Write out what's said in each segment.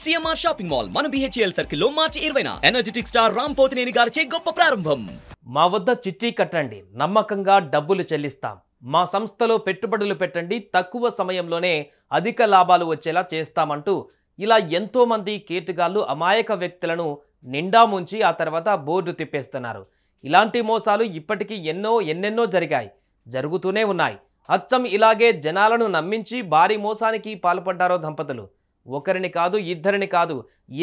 CMR shopping mall మన BHEL సర్కిల్లో March ఇరవైన ఎనర్జెటిక్ స్టార్ రామ్ పోతినేని గారిచే గొప్ప ప్రారంభం మా వద్ద చిట్టి కట్టండి నమ్మకంగా డబ్బులు చెల్లిస్తాం మా సంస్థలో పెట్టుబడులు పెట్టండి తక్కువ సమయంలోనే అధిక లాభాలు వచ్చేలా చేస్తామంటూ ఇలా ఎంతో మంది కేటుగాళ్ళు అమాయక వ్యక్తులను నిండా ముంచి ఆ తర్వాత బోర్డు తిప్పేస్తున్నారు ఇలాంటి మోసాలు ఇప్పటికీ ఎన్నో ఎన్నెన్నో జరిగాయి జరుగుతూనే ఉన్నాయి అచ్చం ఇలాగే జనాలను నమ్మించి భారీ మోసానికి పాల్పడ్డారో దంపతులు ఒకరిని కాదు ఇద్దరిని కాదు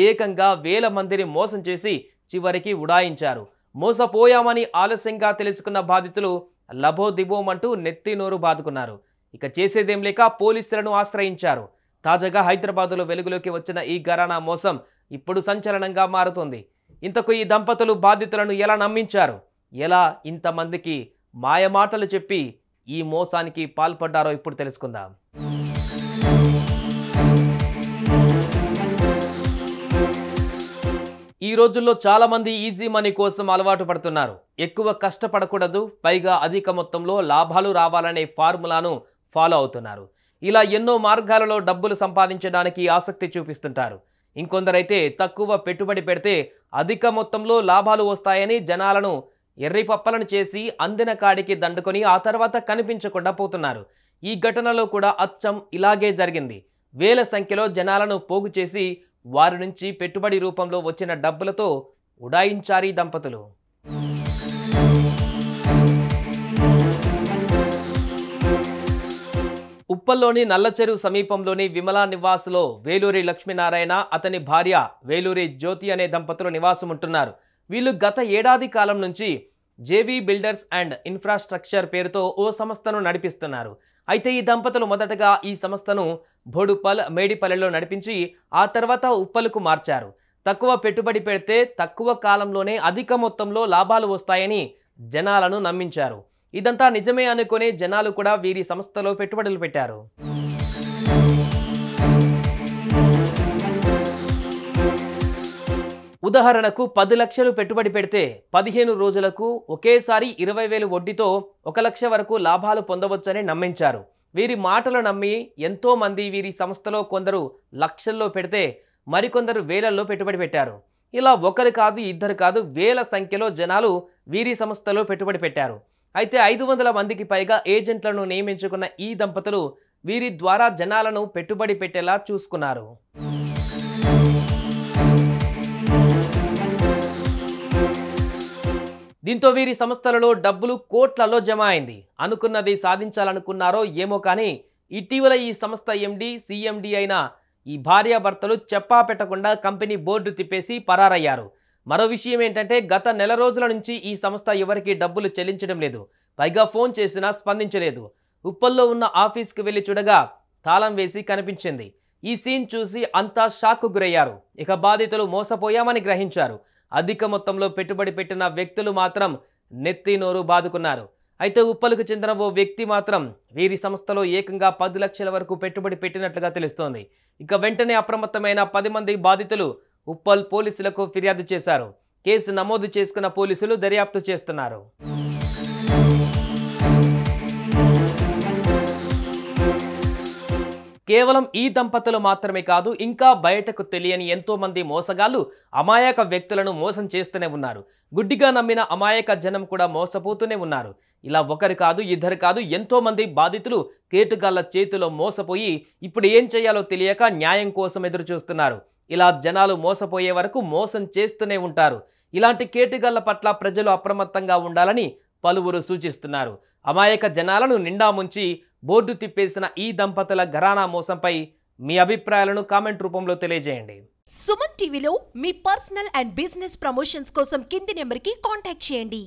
ఏకంగా వేల మందిని మోసం చేసి చివరికి ఉడాయించారు మోసపోయామని ఆలస్యంగా తెలుసుకున్న బాధితులు లభోదిబోమంటూ నెత్తినోరు బాదుకున్నారు ఇక చేసేదేం లేక పోలీసులను ఆశ్రయించారు తాజాగా హైదరాబాదులో వెలుగులోకి వచ్చిన ఈ గరానా మోసం ఇప్పుడు సంచలనంగా మారుతోంది ఇంతకు ఈ దంపతులు బాధితులను ఎలా నమ్మించారు ఎలా ఇంతమందికి మాయమాటలు చెప్పి ఈ మోసానికి పాల్పడ్డారో ఇప్పుడు తెలుసుకుందాం ఈ రోజుల్లో చాలామంది ఈజీ మనీ కోసం అలవాటు పడుతున్నారు ఎక్కువ కష్టపడకూడదు పైగా అధిక మొత్తంలో లాభాలు రావాలనే ఫార్ములాను ఫాలో అవుతున్నారు ఇలా ఎన్నో మార్గాలలో డబ్బులు సంపాదించడానికి ఆసక్తి చూపిస్తుంటారు ఇంకొందరైతే తక్కువ పెట్టుబడి పెడితే అధిక మొత్తంలో లాభాలు వస్తాయని జనాలను ఎర్రిపప్పలను చేసి అందిన కాడికి దండుకొని ఆ తర్వాత కనిపించకుండా పోతున్నారు ఈ ఘటనలో కూడా అచ్చం ఇలాగే జరిగింది వేల సంఖ్యలో జనాలను పోగు చేసి వారి నుంచి పెట్టుబడి రూపంలో వచ్చిన డబ్బులతో ఉడాయించారీ దంపతులు ఉప్పల్లోని నల్లచెరు సమీపంలోని విమలా నివాసులో వేలూరి లక్ష్మీనారాయణ అతని భార్య వేలూరి జ్యోతి అనే దంపతులు నివాసం ఉంటున్నారు వీళ్ళు గత ఏడాది కాలం నుంచి జేవీ బిల్డర్స్ అండ్ ఇన్ఫ్రాస్ట్రక్చర్ పేరుతో ఓ సంస్థను నడిపిస్తున్నారు అయితే ఈ దంపతులు మొదటగా ఈ సంస్థను బోడుపల్ మేడిపల్లెలో నడిపించి ఆ తర్వాత ఉప్పలకు మార్చారు తక్కువ పెట్టుబడి పెడితే తక్కువ కాలంలోనే అధిక మొత్తంలో లాభాలు వస్తాయని జనాలను నమ్మించారు ఇదంతా నిజమే అనుకునే జనాలు కూడా వీరి సంస్థలో పెట్టుబడులు పెట్టారు ఉదాహరణకు పది లక్షలు పెట్టుబడి పెడితే పదిహేను రోజులకు ఒకేసారి ఇరవై వేలు వడ్డీతో ఒక లక్ష వరకు లాభాలు పొందవచ్చని నమ్మించారు వీరి మాటలు నమ్మి ఎంతోమంది వీరి సంస్థలో కొందరు లక్షల్లో పెడితే మరికొందరు వేలల్లో పెట్టుబడి పెట్టారు ఇలా ఒకరు కాదు ఇద్దరు కాదు వేల సంఖ్యలో జనాలు వీరి సంస్థలో పెట్టుబడి పెట్టారు అయితే ఐదు వందల మందికి పైగా ఏజెంట్లను నియమించుకున్న ఈ దంపతులు వీరి ద్వారా జనాలను పెట్టుబడి పెట్టేలా చూసుకున్నారు దీంతో వీరి సంస్థలలో డబ్బులు కోట్లలో జమ అయింది అనుకున్నది సాధించాలనుకున్నారో ఏమో కానీ ఇటీవల ఈ సంస్థ ఎండి సీఎండీ అయిన ఈ భార్యాభర్తలు చెప్పా పెట్టకుండా కంపెనీ బోర్డు తిప్పేసి పరారయ్యారు మరో విషయం ఏంటంటే గత నెల రోజుల నుంచి ఈ సంస్థ ఎవరికి డబ్బులు చెల్లించడం లేదు పైగా ఫోన్ చేసినా స్పందించలేదు ఉప్పల్లో ఉన్న ఆఫీస్కి వెళ్ళి చూడగా తాళం వేసి కనిపించింది ఈ సీన్ చూసి అంతా షాక్కు గురయ్యారు ఇక బాధితులు మోసపోయామని గ్రహించారు అధిక మొత్తంలో పెట్టుబడి పెట్టిన వ్యక్తులు మాత్రం నెత్తి నోరు బాదుకున్నారు అయితే ఉప్పలకు చెందిన ఓ వ్యక్తి మాత్రం వీరి సంస్థలో ఏకంగా పది లక్షల వరకు పెట్టుబడి పెట్టినట్లుగా తెలుస్తోంది ఇక వెంటనే అప్రమత్తమైన పది మంది బాధితులు ఉప్పల్ పోలీసులకు ఫిర్యాదు చేశారు కేసు నమోదు చేసుకున్న పోలీసులు దర్యాప్తు చేస్తున్నారు కేవలం ఈ దంపతులు మాత్రమే కాదు ఇంకా బయటకు తెలియని ఎంతోమంది మోసగాళ్ళు అమాయక వ్యక్తులను మోసం చేస్తూనే ఉన్నారు గుడ్డిగా నమ్మిన అమాయక జనం కూడా మోసపోతూనే ఉన్నారు ఇలా ఒకరు కాదు ఇద్దరు కాదు ఎంతోమంది బాధితులు కేటుగాళ్ల చేతిలో మోసపోయి ఇప్పుడు ఏం చేయాలో తెలియక న్యాయం కోసం ఎదురు చూస్తున్నారు ఇలా జనాలు మోసపోయే వరకు మోసం చేస్తూనే ఉంటారు ఇలాంటి కేటుగాళ్ల పట్ల ప్రజలు అప్రమత్తంగా ఉండాలని పలువురు సూచిస్తున్నారు అమాయక జనాలను నిండా ముంచి బోర్డు తిప్పేసిన ఈ దంపతుల ఘరానా మోసంపై మీ అభిప్రాయాలను కామెంట్ రూపంలో తెలియజేయండి సుమన్ టీవీలో మీ పర్సనల్ అండ్ బిజినెస్ ప్రమోషన్స్ కోసం కింది నెంబర్కి కాంటాక్ట్ చేయండి